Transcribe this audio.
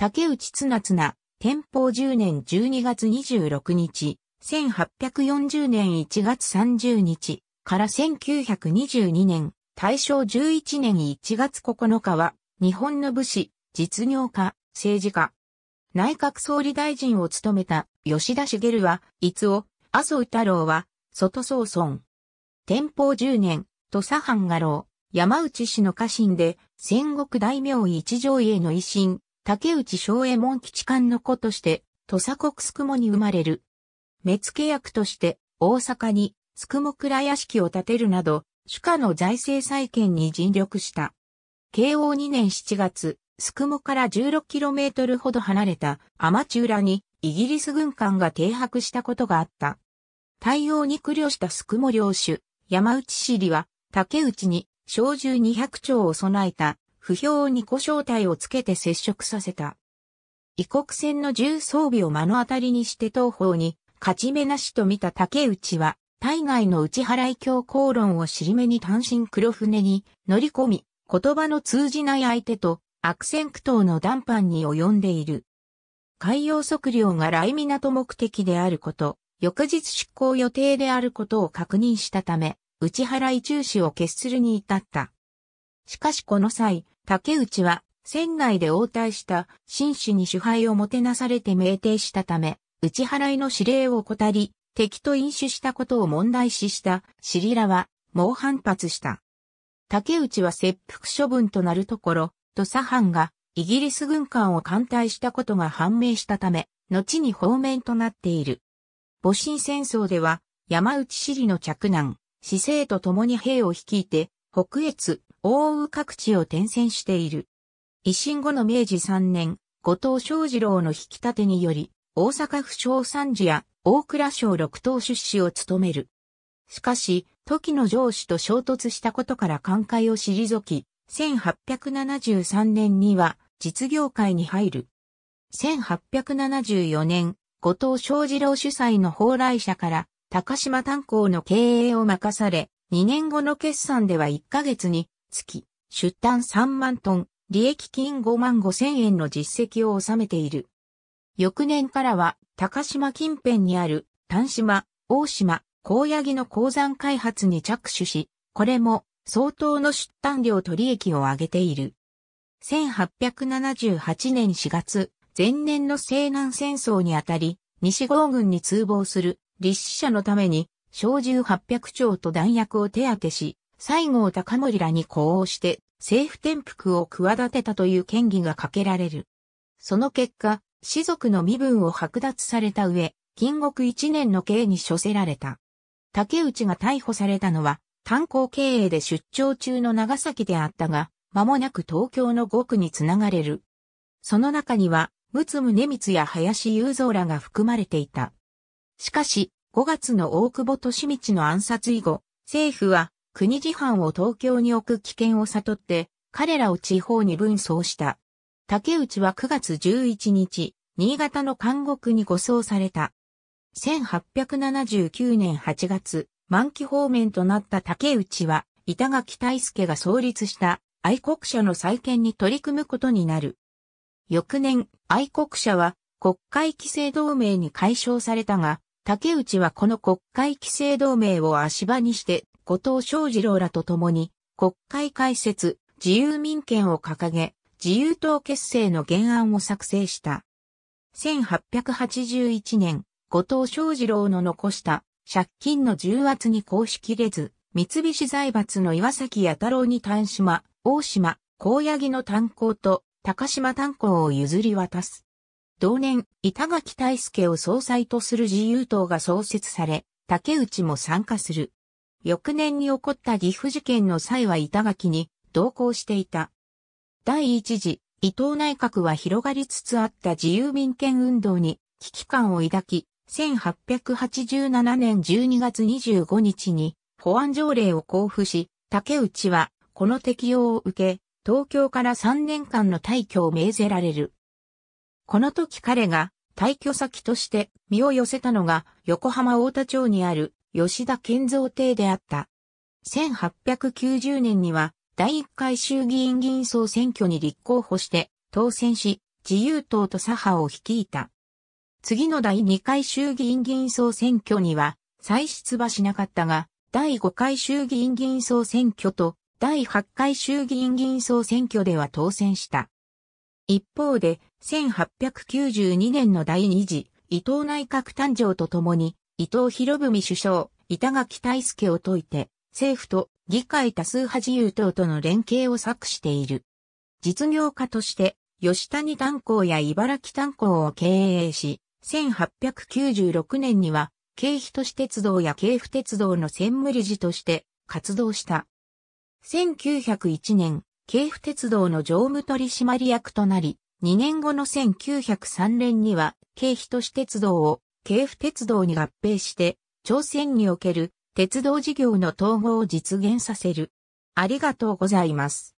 竹内綱綱、天保10年12月26日、1840年1月30日から1922年、大正11年1月9日は、日本の武士、実業家、政治家、内閣総理大臣を務めた吉田茂は、伊津麻生太郎は、外総村。天保10年、土佐藩画廊、山内氏の家臣で、戦国大名一条への維新、竹内昭右衛門基地官の子として、土佐国宿母に生まれる。目付役として、大阪に、宿母倉屋敷を建てるなど、主家の財政再建に尽力した。慶応2年7月、宿母から 16km ほど離れた天地浦にイギリス軍艦が停泊したことがあった。対応に苦慮した宿母領主、山内市里は、竹内に小銃200丁を備えた不評に故障体をつけて接触させた。異国船の重装備を目の当たりにして東方に勝ち目なしと見た竹内は、大外の内払い強口論を尻目に単身黒船に乗り込み、言葉の通じない相手と悪戦苦闘の談判に及んでいる。海洋測量が来港目的であること、翌日出港予定であることを確認したため、内払い中止を決するに至った。しかしこの際、竹内は、船内で応対した紳士に主敗をもてなされて命定したため、打ち払いの指令を怠り、敵と飲酒したことを問題視したシリラは、猛反発した。竹内は切腹処分となるところ、土佐藩がイギリス軍艦を艦隊したことが判明したため、後に方面となっている。戊辰戦争では、山内尻の着難、死生と共に兵を率いて、北越、奥羽各地を転戦している。維新後の明治3年、後藤正二郎の引き立てにより、大阪府小三治や大倉省六等出資を務める。しかし、時の上司と衝突したことから寛解を退き、1873年には実業界に入る。1874年、後藤正二郎主催の蓬莱社から高島炭鉱の経営を任され、2年後の決算では1ヶ月に月、出単3万トン、利益金5万5千円の実績を収めている。翌年からは、高島近辺にある、丹島、大島、高野木の鉱山開発に着手し、これも相当の出単量と利益を上げている。1878年4月、前年の西南戦争にあたり、西郷軍に通報する立死者のために、小銃800丁と弾薬を手当てし、西郷隆盛らに呼応して政府転覆を企てたという権疑がかけられる。その結果、士族の身分を剥奪された上、禁獄一年の刑に処せられた。竹内が逮捕されたのは、炭鉱経営で出張中の長崎であったが、間もなく東京の5区につながれる。その中には、陸ね宗光や林雄三らが含まれていた。しかし、5月の大久保利道の暗殺以後、政府は国事犯を東京に置く危険を悟って、彼らを地方に分送した。竹内は9月11日、新潟の監獄に護送された。1879年8月、満期方面となった竹内は、板垣大助が創立した愛国者の再建に取り組むことになる。翌年、愛国者は国会規制同盟に解消されたが、竹内はこの国会規制同盟を足場にして後藤昌二郎らと共に、国会開設、自由民権を掲げ、自由党結成の原案を作成した。1881年、後藤昌二郎の残した借金の重圧に公しきれず、三菱財閥の岩崎弥太郎に丹島、大島、高柳木の炭鉱と高島炭鉱を譲り渡す。同年、板垣大輔を総裁とする自由党が創設され、竹内も参加する。翌年に起こった岐阜事件の際は板垣に同行していた。第一次、伊藤内閣は広がりつつあった自由民権運動に危機感を抱き、1887年12月25日に保安条例を交付し、竹内はこの適用を受け、東京から3年間の退去を命ぜられる。この時彼が退去先として身を寄せたのが横浜大田町にある吉田健造邸であった。1890年には、第1回衆議院議員総選挙に立候補して、当選し、自由党と左派を率いた。次の第2回衆議院議員総選挙には、再出馬しなかったが、第5回衆議院議員総選挙と、第8回衆議院議員総選挙では当選した。一方で、1892年の第2次、伊藤内閣誕生とともに、伊藤博文首相、板垣大介を説いて、政府と議会多数派自由党との連携を策している。実業家として、吉谷炭鉱や茨城炭鉱を経営し、1896年には、京都市鉄道や京府鉄道の専務理事として活動した。1901年、京府鉄道の常務取締役となり、2年後の1903年には、京都市鉄道を京府鉄道に合併して、朝鮮における鉄道事業の統合を実現させる。ありがとうございます。